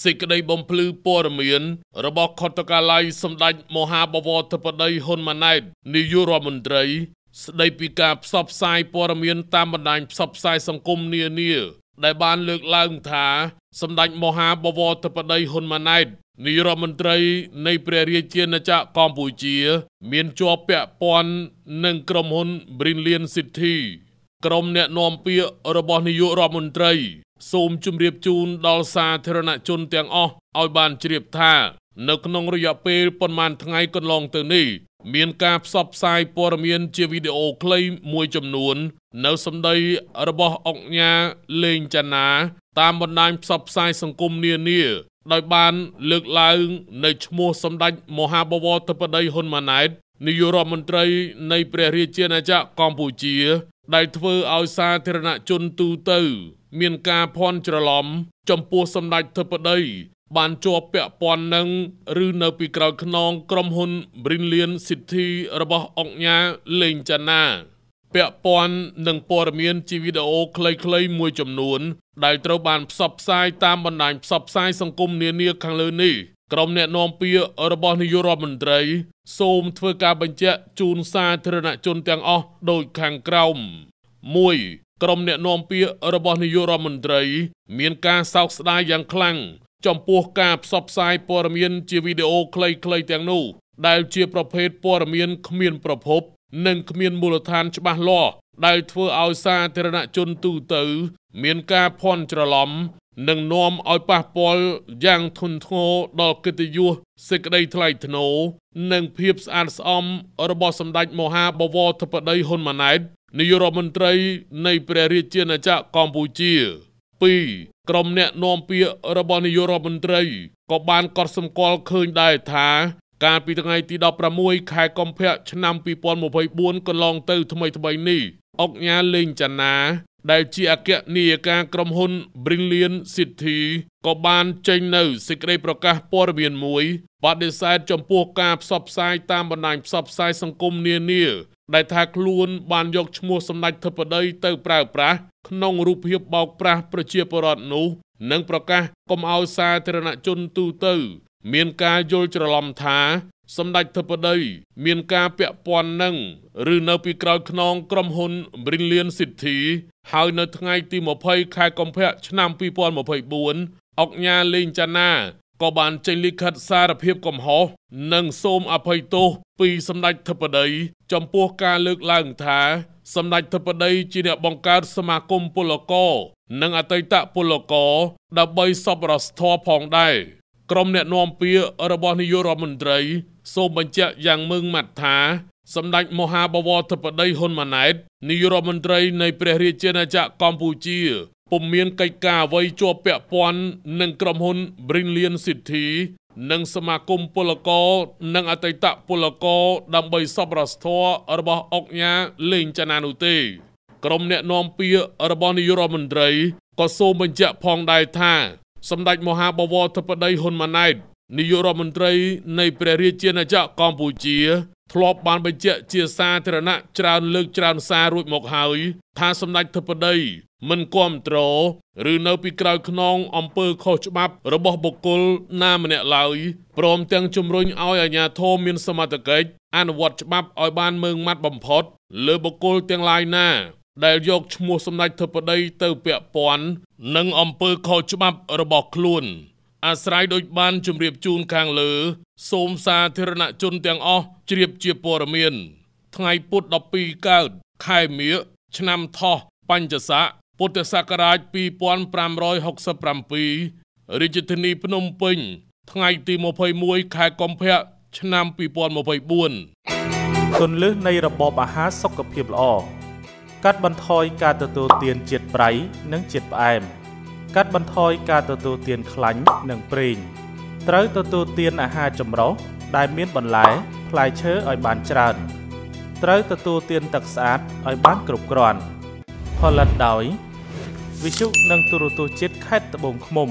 សេចក្តីបំភ្លឺព័ត៌មានរបស់ខុទ្ទកាល័យសម្ដេចមហាបវរធិបតីហ៊ុនម៉ាណែតនាយករដ្ឋមន្ត្រីស្ដីពីការផ្សព្វផ្សាយព័ត៌មានតាមបណ្ដាញផ្សព្វផ្សាយសង្គមនានាដែលបានលើកឡើងថាសម្ដេចមហាបវរធិបតីហ៊ុនម៉ាណែតនាយរដ្ឋមន្ត្រីនៃព្រះរាជាណាចក្រកម្ពុជាមានជាប់ពាក់ព័ន្ធនឹងក្រុមហ៊ុន Brilliant City ក្រុមអ្នកណែនាំពាក្យរបស់នាយករដ្ឋមន្ត្រីសូមជម្រាបជូនដល់សាធារណជនទាំងអស់ឲ្យបានជ្រាបថា នៅក្នុងរយៈពេលប៉ុន្មានថ្ងៃកន្លងទៅនេះ មានការផ្សព្វផ្សាយព័ត៌មានជាវីដេអូខ្លីមួយចំនួន នៅសម្ដីរបស់អង្គញាលេងចាណាតាមបណ្ដាញផ្សព្វផ្សាយសង្គមនានាដោយបានលើកឡើងនៅឈ្មោះសម្ដេចមហាបវរធិបតីហ៊ុនម៉ាណែតនាយករដ្ឋមន្ត្រីនៃព្រះរាជាណាចក្រកម្ពុជា ដែលធ្វើឲ្យសាធារណជនទូទៅមានការភ័ន្តច្រឡំចំពោះសម្ដេចធិបតី បានជាប់ពាក់ព័ន្ធនឹងឬនៅពីក្រោយខ្នង ក្រុមហ៊ុន Brilliant City របស់អង្គញាលេងចាណាពាក់ព័ន្ធនឹងព័ត៌មានជាវីដេអូខ្លីៗមួយចំនួន ដែលត្រូវបានផ្សព្វផ្សាយតាមបណ្ដាញផ្សព្វផ្សាយសង្គមនានាខាងលើនេះក្រុមអ្នកណែនាំពាក្យរបស់នាយករដ្ឋមន្ត្រី សូមធ្វើការបញ្ជាក់ជូនសាធារណជនទាំងអស់ដោយខាងក្រោម1ក្រុមអ្នកណែនាំពាក្យរបស់នាយករដ្ឋមន្ត្រីមានការសោកស្ដាយយ៉ាងខ្លាំងចំពោះការផ្សព្វផ្សាយព័ត៌មានជាវីដេអូខ្លីៗទាំងនោះដែលជាប្រភេទព័ត៌មានគ្មានប្រភព និងគ្មានមូលដ្ឋានច្បាស់លាស់ដែលធ្វើឲ្យសាធារណជនទូទៅ មានការភ័ន្តច្រឡំនិងនាំឲ្យប៉ះពាល់យ៉ាងធ្ងន់ធ្ងរដល់កិត្តិយសសេចក្តីថ្លៃថ្នូរនិងភាពស្អាតស្អំរបស់សម្ដេចមហាបវរធិបតីហ៊ុនម៉ាណែតនាយករដ្ឋមន្ត្រីនៃព្រះរាជាណាចក្រកម្ពុជា2ក្រុមអ្នកនាំពាក្យរបស់នាយករដ្ឋមន្ត្រីក៏បានកត់សម្គាល់ឃើញដែរថាកាលពីថ្ងៃទី16ខែកុម្ភៈឆ្នាំ2024កន្លងទៅថ្មីថ្មីនេះអង្គញាលេងចនាដែលជាអគ្គនាយិកាក្រុមហ៊ុន Brilliant City ក៏បានចេញនៅសេចក្តីប្រកាសព័ត៌មានមួយបដិសេធចំពោះការផ្សព្វផ្សាយតាមបណ្ដាញផ្សព្វផ្សាយសង្គមនានាដែលថាខ្លួនបានយកឈ្មោះសម្ដេចធិបតី ទៅប្រើប្រាស់ក្នុងរូបភាពបោកប្រាស់ប្រជាពលរដ្ឋនោះនិងប្រកាសកុំឲ្យសាធារណជនទូទៅ មានការយល់ច្រឡំថា សម្ដេចធិបតីមានការពាក់ព័ន្ធនឹងឬនៅពីក្រោយខ្នងក្រុមហ៊ុន Brilliant City ហើយនៅថ្ងៃទី20ខែកុម្ភៈឆ្នាំ2024អង្គការលេងចាណាក៏បានចេញលិខិតសារភាពកំហុសនិងសូមអភ័យទោសពីសម្ដេចធិបតី ចំពោះការលើកឡើងថាសម្ដេចធិបតីជាអ្នកបង្កើតសមាគមពលករនិងអតីតពលករដើម្បីសប្បុរសធម៌ផងដែរក្រុមអ្នកណែនាំពាក្យរបស់នាយករដ្ឋមន្ត្រី សូមបញ្ជាក់យ៉ាងម៉ឺងម៉ាត់ថាសម្ដេចមហាបវរធិបតីហ៊ុនម៉ាណែតនាយករដ្ឋមន្ត្រីនៃព្រះរាជាណាចក្រកម្ពុជាពុំមានកិច្ចការអ្វីជាប់ពាក់ព័ន្ធនឹងក្រុមហ៊ុន Brilliant City និងសមាគមពលករនិងអតីតពលករដើម្បីសប្បុរសធម៌របស់អុកញ៉ាលេងចនានោះទេក្រុមអ្នកនាំពាក្យរបស់នាយករដ្ឋមន្ត្រីក៏សូមបញ្ជាក់ផងដែរថា សម្ដេចមហាបវរធិបតីហ៊ុនម៉ាណែតនាយករដ្ឋមន្ត្រីនៃព្រះរាជាណាចក្រកម្ពុជា ធ្លាប់បានបញ្ជាក់ជាសាធារណៈច្រើនលើកច្រើនសាររួចមកហើយថាសម្ដេចធិបតី មិនគ្រប់ត្រឬនៅពីក្រោយខ្នងអំពើខុសច្បាប់របស់បុគ្គលណាម្នាក់ឡើយព្រមទាំងជំរុញឲ្យអាជ្ញាធរមានសមត្ថកិច្ចអនុវត្តច្បាប់ឲ្យបានមើងម៉ាត់បំផុតលើបុគ្គលទាំងឡាយណា ដែលយកឈ្មោះសម្ដេចធិបតីទៅពាក់ព័ន្ធនឹងអំពើខុសច្បាប់របស់ខ្លួន។អាស្រ័យដូចបានជម្រាបជូនខាងលើសូមសាធារណជនទាំងអស់ជ្រាបជាព័ត៌មាន ថ្ងៃពុធ12កើតខែមាឃឆ្នាំថោះបញ្ញស័កពុទ្ធសករាជ2567រាជធានីភ្នំពេញ ថ្ងៃទី21ខែកុម្ភៈឆ្នាំ2024ទន្លឹះនៃរបបអាហារសុខភាពល្អកាត់បន្ថយការទទួលទានជាតិប្រៃនិងជាតិផ្អែម។កាត់បន្ថយការទទួលទានខ្លាញ់និងប្រេងត្រូវទទួលទានអាហារចម្រុះដែលមានបន្លែផ្លែឈើឲ្យបានច្រើនត្រូវទទួលទានទឹកស្អាតឲ្យបានគ្រប់គ្រាន់ផលិតដោយវិទ្យុនិងទូរទស្សន៍ជាតិខេត្តត្បូងឃ្មុំ